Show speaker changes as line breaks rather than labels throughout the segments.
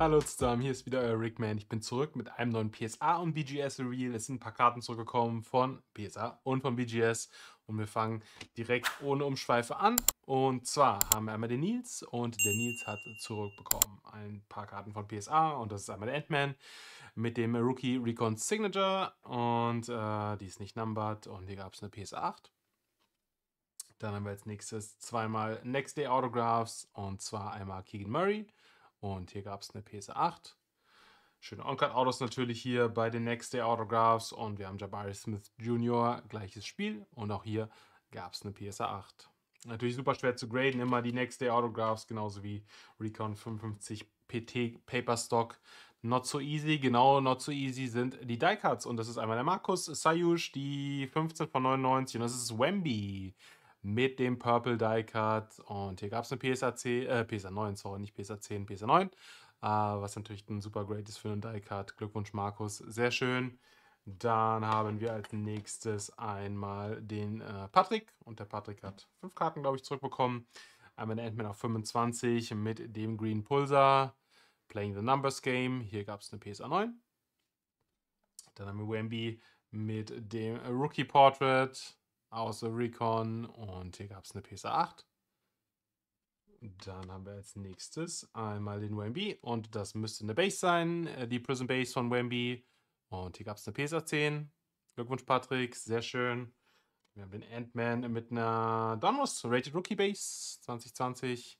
Hallo zusammen, hier ist wieder euer Rickman. Ich bin zurück mit einem neuen PSA und BGS Reel. Es sind ein paar Karten zurückgekommen von PSA und von BGS. Und wir fangen direkt ohne Umschweife an. Und zwar haben wir einmal den Nils und der Nils hat zurückbekommen ein paar Karten von PSA und das ist einmal der Ant-Man mit dem Rookie Recon Signature und äh, die ist nicht numbered und hier gab es eine PSA 8. Dann haben wir als nächstes zweimal Next Day Autographs und zwar einmal Keegan Murray und hier gab es eine PS8. Schöne On-Card-Autos natürlich hier bei den Next Day Autographs. Und wir haben Jabari Smith Jr., gleiches Spiel. Und auch hier gab es eine PSA8. Natürlich super schwer zu graden, immer die Next Day Autographs, genauso wie Recon 55 PT Paper Stock. Not so easy, genau, not so easy sind die Die Cuts. Und das ist einmal der Markus Sayush, die 15 von 99. Und das ist Wemby mit dem Purple Die Cut. Und hier gab es eine PSA 10, äh, PSA 9, sorry, nicht PSA 10, PSA 9. Äh, was natürlich ein super Great ist für einen Die Cut. Glückwunsch, Markus. Sehr schön. Dann haben wir als nächstes einmal den äh, Patrick. Und der Patrick hat fünf Karten, glaube ich, zurückbekommen. Einmal der Endman auf 25 mit dem Green Pulsar. Playing the Numbers Game. Hier gab es eine PSA 9. Dann haben wir Wemby mit dem Rookie Portrait außer Recon und hier gab es eine PSA 8. Dann haben wir als nächstes einmal den Wemby und das müsste eine Base sein, äh, die Prison Base von Wemby. Und hier gab es eine PSA 10. Glückwunsch, Patrick, sehr schön. Wir haben den Ant-Man mit einer Donruss Rated Rookie Base 2020.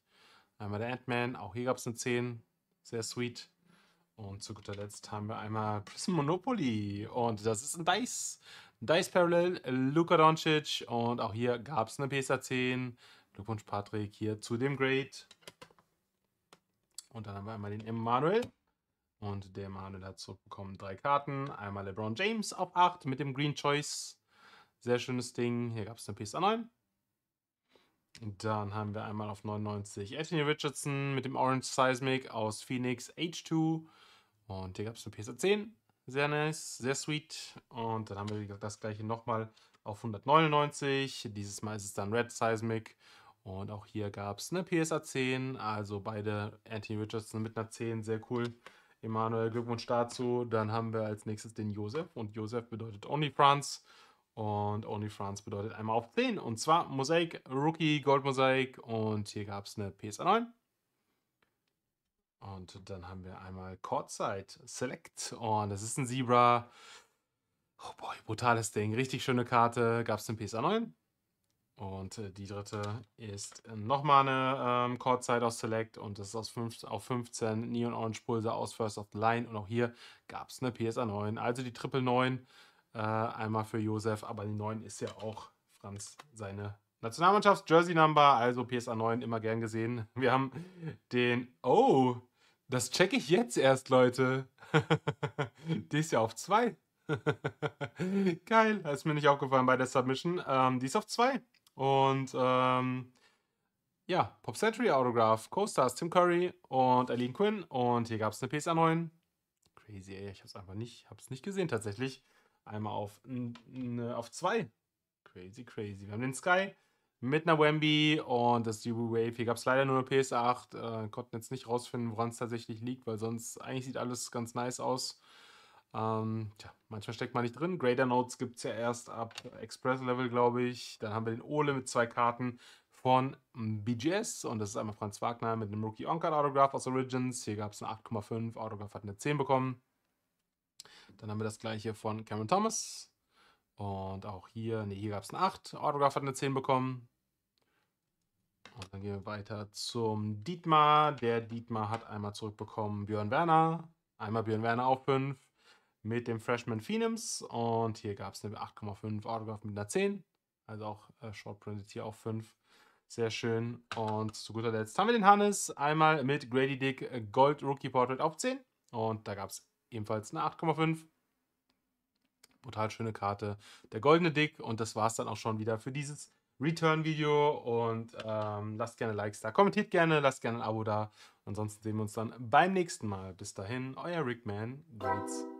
Einmal der Ant-Man, auch hier gab es eine 10. Sehr sweet. Und zu guter Letzt haben wir einmal Prison Monopoly. Und das ist ein Dice. Dice Parallel, Luka Doncic und auch hier gab es eine PSA 10. Glückwunsch Patrick hier zu dem Grade. Und dann haben wir einmal den Emmanuel. Und der Emmanuel hat zurückbekommen drei Karten. Einmal LeBron James auf 8 mit dem Green Choice. Sehr schönes Ding. Hier gab es eine PSA 9. Dann haben wir einmal auf 99 Anthony Richardson mit dem Orange Seismic aus Phoenix H2. Und hier gab es eine PSA 10. Sehr nice, sehr sweet. Und dann haben wir das gleiche nochmal auf 199. Dieses Mal ist es dann Red Seismic. Und auch hier gab es eine PSA 10, also beide Anthony Richardson mit einer 10, sehr cool. Emanuel, Glückwunsch dazu. Dann haben wir als nächstes den Josef und Josef bedeutet Only France und Only France bedeutet einmal auf 10 und zwar Mosaik, Rookie, Gold Mosaik und hier gab es eine PSA 9 und dann haben wir einmal Courtside Select. Und das ist ein Zebra. Oh boy, brutales Ding. Richtig schöne Karte. Gab es im PSA 9. Und äh, die dritte ist nochmal eine ähm, Chordzeit aus Select und das ist aus 15, auf 15 Neon Orange Pulse aus First of the Line. Und auch hier gab es eine PSA 9. Also die Triple 9 äh, einmal für Josef, aber die 9 ist ja auch Franz seine Nationalmannschafts-Jersey Number, also PSA 9 immer gern gesehen. Wir haben den. Oh, das checke ich jetzt erst, Leute. die ist ja auf 2. Geil, das ist mir nicht aufgefallen bei der Submission. Ähm, die ist auf 2. Und ähm, ja, Pop Century Autograph, Co-Stars Tim Curry und Aline Quinn. Und hier gab es eine PSA 9. Crazy, ey. Ich habe es einfach nicht, hab's nicht gesehen tatsächlich. Einmal auf 2. Ne, crazy, crazy. Wir haben den Sky, mit einer Wemby und das ist Wave. Hier gab es leider nur eine PS8. Äh, konnten jetzt nicht rausfinden, woran es tatsächlich liegt, weil sonst eigentlich sieht alles ganz nice aus. Ähm, tja, manchmal steckt man nicht drin. Greater Notes gibt es ja erst ab Express Level, glaube ich. Dann haben wir den Ole mit zwei Karten von BGS und das ist einmal Franz Wagner mit einem Rookie On-Card Autograph aus Origins. Hier gab es eine 8,5, Autograph hat eine 10 bekommen. Dann haben wir das gleiche von Cameron Thomas und auch hier, ne, hier gab es eine 8. Autograph hat eine 10 bekommen. Und dann gehen wir weiter zum Dietmar. Der Dietmar hat einmal zurückbekommen Björn Werner. Einmal Björn Werner auf 5 mit dem Freshman Phoenix. Und hier gab es eine 8,5 Autograph mit einer 10. Also auch äh, Shortprinted hier auf 5. Sehr schön. Und zu guter Letzt haben wir den Hannes. Einmal mit Grady Dick äh, Gold Rookie Portrait auf 10. Und da gab es ebenfalls eine 8,5 brutal schöne Karte. Der goldene Dick und das war es dann auch schon wieder für dieses Return-Video und ähm, lasst gerne Likes da, kommentiert gerne, lasst gerne ein Abo da. Ansonsten sehen wir uns dann beim nächsten Mal. Bis dahin, euer Rickman. Greats.